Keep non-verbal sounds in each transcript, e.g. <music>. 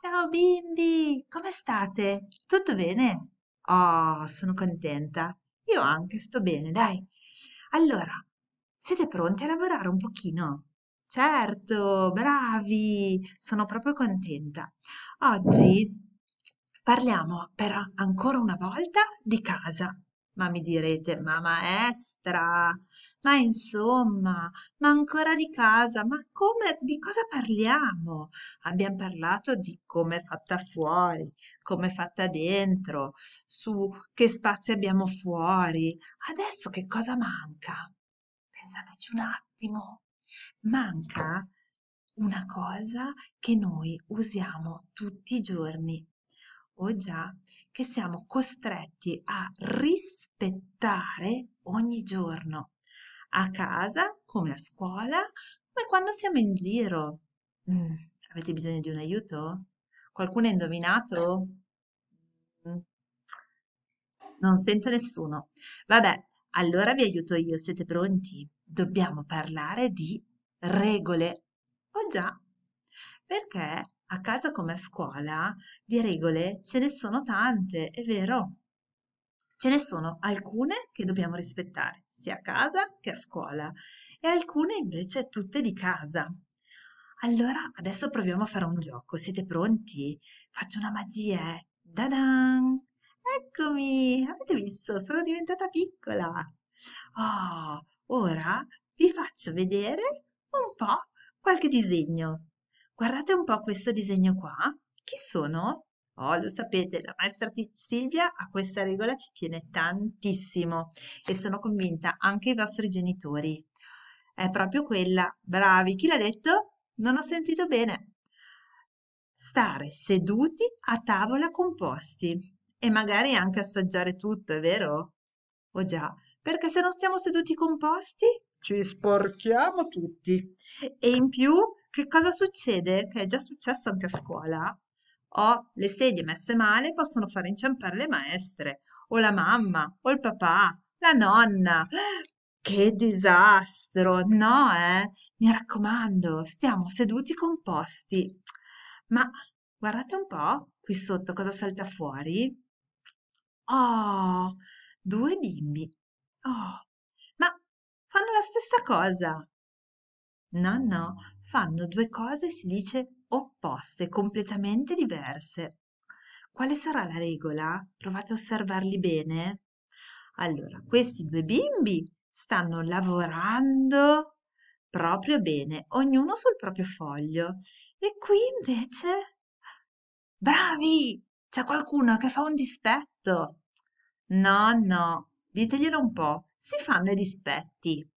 Ciao bimbi, come state? Tutto bene? Oh, sono contenta. Io anche sto bene, dai. Allora, siete pronti a lavorare un pochino? Certo, bravi, sono proprio contenta. Oggi parliamo però ancora una volta di casa ma mi direte ma maestra ma insomma ma ancora di casa ma come di cosa parliamo abbiamo parlato di come è fatta fuori come è fatta dentro su che spazi abbiamo fuori adesso che cosa manca pensateci un attimo manca una cosa che noi usiamo tutti i giorni. oh già, che siamo costretti a rispettare ogni giorno, a casa, come a scuola, come quando siamo in giro. Mm, avete bisogno di un aiuto? Qualcuno ha indovinato? Mm, non sento nessuno. Vabbè, allora vi aiuto io, siete pronti? Dobbiamo parlare di regole. O oh già, perché a casa come a scuola di regole ce ne sono tante, è vero? Ce ne sono alcune che dobbiamo rispettare, sia a casa che a scuola, e alcune invece tutte di casa. Allora, adesso proviamo a fare un gioco. Siete pronti? Faccio una magia, eh? Da-dan! Eccomi! Avete visto? Sono diventata piccola! Oh, ora vi faccio vedere un po' qualche disegno. Guardate un po' questo disegno qua. Chi sono? Oh, lo sapete, la maestra Silvia a questa regola ci tiene tantissimo e sono convinta anche i vostri genitori. È proprio quella. Bravi, chi l'ha detto? Non ho sentito bene. Stare seduti a tavola composti e magari anche assaggiare tutto, è vero? oh già, perché se non stiamo seduti composti ci sporchiamo tutti. E in più che cosa succede? Che è già successo anche a scuola. Ho le sedie messe male possono far inciampare le maestre, o la mamma, o il papà, la nonna. <gasps> Che disastro! No, eh? Mi raccomando, stiamo seduti composti. Ma guardate un po' qui sotto cosa salta fuori. Oh, due bimbi. Oh, ma fanno la stessa cosa. No, no, fanno due cose, si dice, opposte, completamente diverse. Quale sarà la regola? Provate a osservarli bene. Allora, questi due bimbi stanno lavorando proprio bene, ognuno sul proprio foglio. E qui invece... Bravi! C'è qualcuno che fa un dispetto. No, no, diteglielo un po', si fanno i dispetti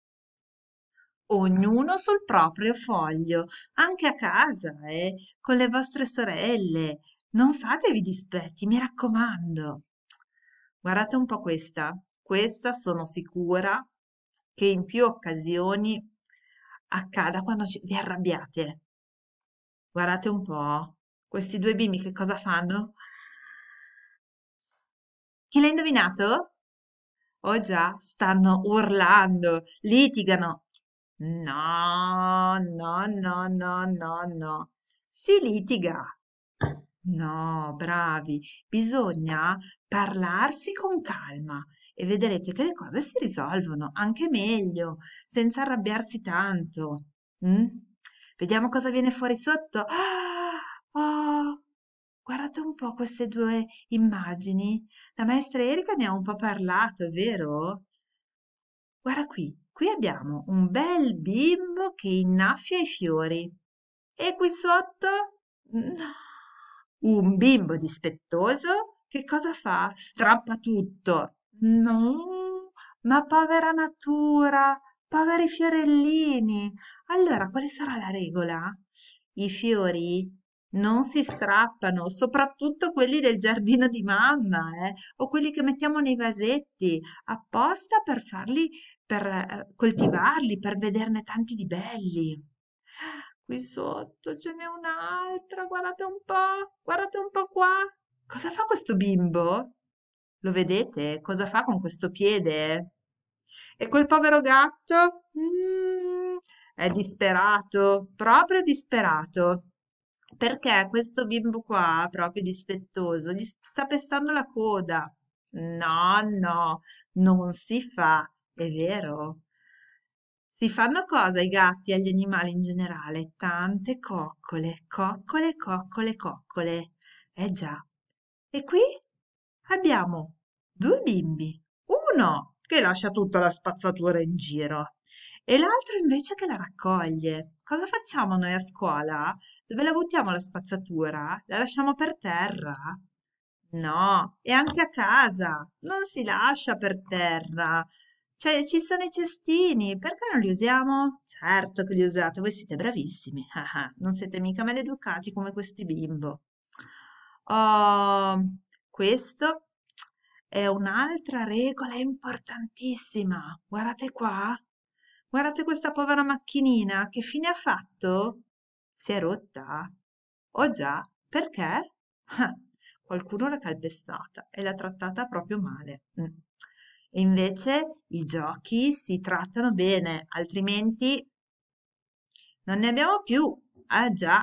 ognuno sul proprio foglio, anche a casa, eh, con le vostre sorelle. Non fatevi dispetti, mi raccomando. Guardate un po' questa, questa sono sicura che in più occasioni accada quando vi arrabbiate. Guardate un po', questi due bimbi che cosa fanno? Chi l'ha indovinato? Oh già, stanno urlando, litigano No, no, no, no, no, no. Si litiga. No, bravi, bisogna parlarsi con calma e vedrete che le cose si risolvono anche meglio, senza arrabbiarsi tanto. Mm? Vediamo cosa viene fuori sotto. Ah, oh, guardate un po' queste due immagini. La maestra Erika ne ha un po' parlato, è vero? Guarda qui, qui abbiamo un bel bimbo che innaffia i fiori e qui sotto un bimbo dispettoso che cosa fa? Strappa tutto. No, ma povera natura, poveri fiorellini. Allora, quale sarà la regola? I fiori non si strappano, soprattutto quelli del giardino di mamma, eh? o quelli che mettiamo nei vasetti, apposta per farli per eh, coltivarli, per vederne tanti di belli. Qui sotto ce n'è un'altra, guardate un po', guardate un po' qua. Cosa fa questo bimbo? Lo vedete? Cosa fa con questo piede? E quel povero gatto? Mm, è disperato, proprio disperato. Perché questo bimbo qua, proprio dispettoso, gli sta pestando la coda. No, no, non si fa. È vero. Si fanno cosa ai gatti e agli animali in generale? Tante coccole, coccole, coccole, coccole. Eh già. E qui abbiamo due bimbi. Uno che lascia tutta la spazzatura in giro e l'altro invece che la raccoglie. Cosa facciamo noi a scuola? Dove la buttiamo la spazzatura? La lasciamo per terra? No, e anche a casa non si lascia per terra. Cioè, ci sono i cestini, perché non li usiamo? Certo che li usate, voi siete bravissimi. Ah, ah, non siete mica maleducati come questi bimbo. Oh, questo è un'altra regola importantissima. Guardate qua. Guardate questa povera macchinina, che fine ha fatto? Si è rotta. Oh già, perché? <laughs> Qualcuno l'ha calpestata e l'ha trattata proprio male. Mm. E invece i giochi si trattano bene, altrimenti non ne abbiamo più. Ah già,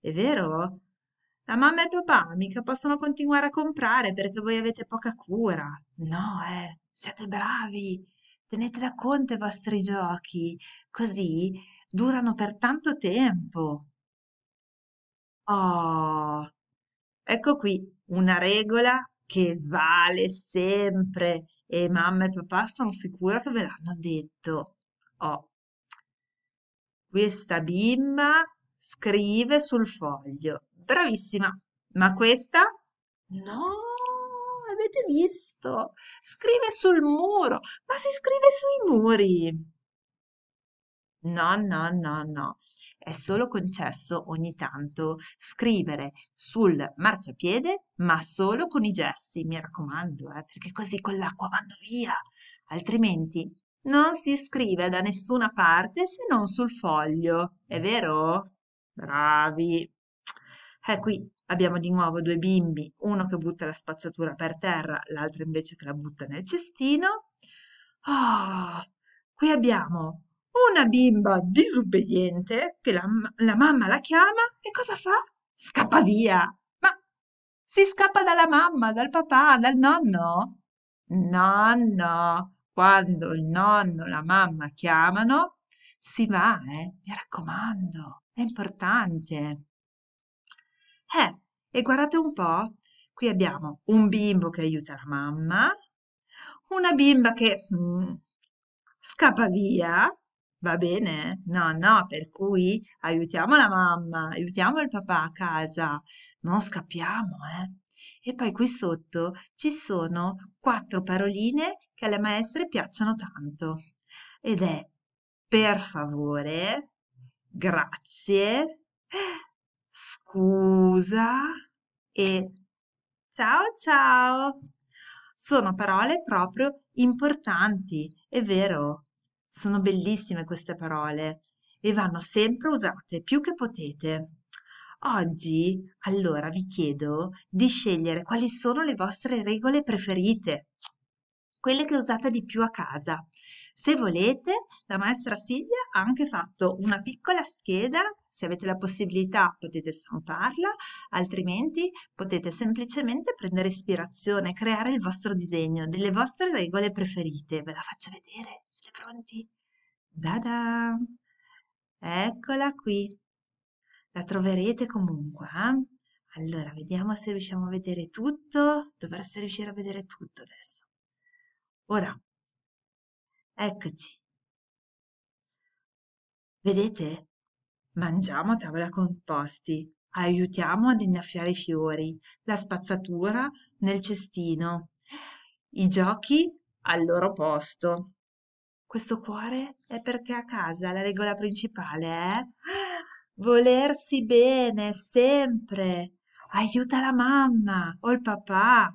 è vero? La mamma e il papà mica possono continuare a comprare perché voi avete poca cura. No, eh, siete bravi, tenete da conto i vostri giochi, così durano per tanto tempo. Oh, ecco qui una regola che vale sempre e mamma e papà sono sicura che ve l'hanno detto. Oh, questa bimba scrive sul foglio. Bravissima. Ma questa? No, avete visto? Scrive sul muro, ma si scrive sui muri. No, no, no, no è solo concesso ogni tanto scrivere sul marciapiede, ma solo con i gesti, mi raccomando, eh, perché così con l'acqua vanno via, altrimenti non si scrive da nessuna parte se non sul foglio, è vero? Bravi! Eh, qui abbiamo di nuovo due bimbi, uno che butta la spazzatura per terra, l'altro invece che la butta nel cestino. Oh, qui abbiamo una bimba disubbidiente che la, la mamma la chiama e cosa fa? Scappa via. Ma si scappa dalla mamma, dal papà, dal nonno? No, no. quando il nonno e la mamma chiamano, si va, eh, mi raccomando, è importante. Eh, e guardate un po', qui abbiamo un bimbo che aiuta la mamma, una bimba che mm, scappa via va bene? No, no, per cui aiutiamo la mamma, aiutiamo il papà a casa, non scappiamo, eh? E poi qui sotto ci sono quattro paroline che alle maestre piacciono tanto ed è per favore, grazie, scusa e ciao ciao. Sono parole proprio importanti, è vero, sono bellissime queste parole e vanno sempre usate più che potete. Oggi, allora, vi chiedo di scegliere quali sono le vostre regole preferite, quelle che usate di più a casa. Se volete, la maestra Silvia ha anche fatto una piccola scheda, se avete la possibilità potete stamparla, altrimenti potete semplicemente prendere ispirazione, creare il vostro disegno, delle vostre regole preferite. Ve la faccio vedere pronti. Da-da! Eccola qui. La troverete comunque. Eh? Allora, vediamo se riusciamo a vedere tutto. Dovreste riuscire a vedere tutto adesso. Ora, eccoci. Vedete? Mangiamo a tavola composti, aiutiamo ad innaffiare i fiori, la spazzatura nel cestino, i giochi al loro posto. Questo cuore è perché a casa la regola principale è ah, volersi bene sempre. Aiuta la mamma o il papà.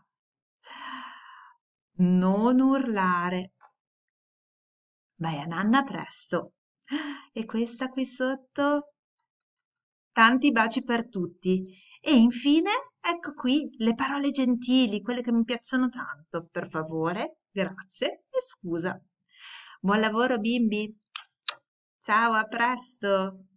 Non urlare. Vai a nanna presto. E questa qui sotto? Tanti baci per tutti. E infine, ecco qui le parole gentili, quelle che mi piacciono tanto. Per favore, grazie e scusa. Buon lavoro bimbi! Ciao, a presto!